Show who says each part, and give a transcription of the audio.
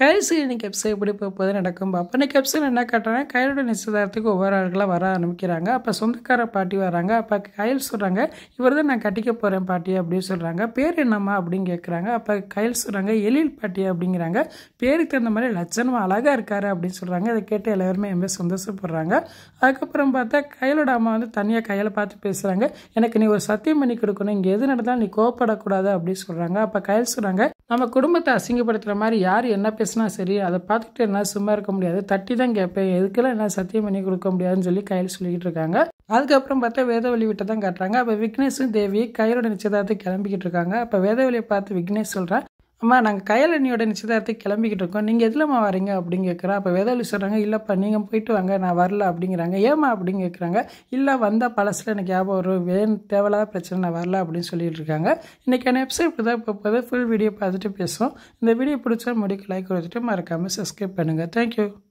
Speaker 1: கடைசி இன்னைக்கு எபிசோட் எப்படி போகுது நடக்கும் பார்ப்போம் இன்னைக்கு எபிசோட் என்ன காட்டுறாங்க கயலோட நிச்சயதாரத்துக்கு ஒவ்வொரு ஆளுகளாக வர ஆரம்பிக்கிறாங்க அப்போ சொந்தக்கார பாட்டி வராங்க அப்போ கயல் சொல்கிறாங்க இவர் தான் நான் கட்டிக்க போகிறேன் பாட்டி அப்படின்னு சொல்கிறாங்க பேர் என்னம்மா அப்படின்னு கேட்குறாங்க அப்போ கயல் சொல்கிறாங்க எழில் பாட்டி அப்படிங்கிறாங்க பேருக்கு தகுந்த மாதிரி லட்சணம் அழகாக இருக்காரு அப்படின்னு சொல்கிறாங்க அதை கேட்டு எல்லாருமே ரொம்ப சந்தோஷப்படுறாங்க அதுக்கப்புறம் பார்த்தா கயலோட அம்மா வந்து தனியாக கையில் பார்த்து பேசுகிறாங்க எனக்கு நீ ஒரு சத்தியம் பண்ணி கொடுக்கணும் இங்கே எது நடந்தாலும் நீ கோவப்படக்கூடாது அப்படின்னு சொல்கிறாங்க அப்போ கயல் சொல்கிறாங்க நம்ம குடும்பத்தை அசிங்கப்படுத்துகிற மாதிரி யார் என்ன பேசுனா சரி அதை பார்த்துட்டு என்ன சும்மா இருக்க முடியாது தட்டி தான் கேட்பேன் எதுக்கெல்லாம் என்ன சத்தியம் பண்ணி கொடுக்க முடியாதுன்னு சொல்லி கையில் சொல்லிக்கிட்டு இருக்காங்க அதுக்கப்புறம் பார்த்தா வேதவழி விட்டு தான் காட்டுறாங்க அப்போ விக்னேஷும் தேவி கையோட நிச்சயதார்த்து கிளம்பிக்கிட்டு இருக்காங்க அப்போ வேத வழியை பார்த்து விக்னேஷ் சொல்கிறேன் அம்மா நாங்கள் கயலனியோட நிச்சயதார்த்தத்தை கிளம்பிக்கிட்டு இருக்கோம் நீங்கள் எதுலம்மா வரீங்க அப்படின்னு கேட்குறேன் அப்போ வேதாளி சொல்கிறாங்க இல்லைப்பா நீங்கள் போயிட்டு வாங்க நான் வரல அப்படிங்கிறாங்க ஏமா அப்படின்னு கேட்குறாங்க இல்லை வந்தால் பழசில் எனக்கு ஞாபகம் வரும் வேணும் தேவையில்லாத பிரச்சனை நான் வரல அப்படின்னு சொல்லிட்டு இருக்காங்க இன்றைக்கான எபிசோட் இப்படி தான் இப்போ போதும் ஃபுல் வீடியோ பார்த்துட்டு பேசுவோம் இந்த வீடியோ பிடிச்சா முடிக்க லைக் கொடுத்துட்டு மறக்காமல் சப்ஸ்கிரைப் பண்ணுங்கள் தேங்க்யூ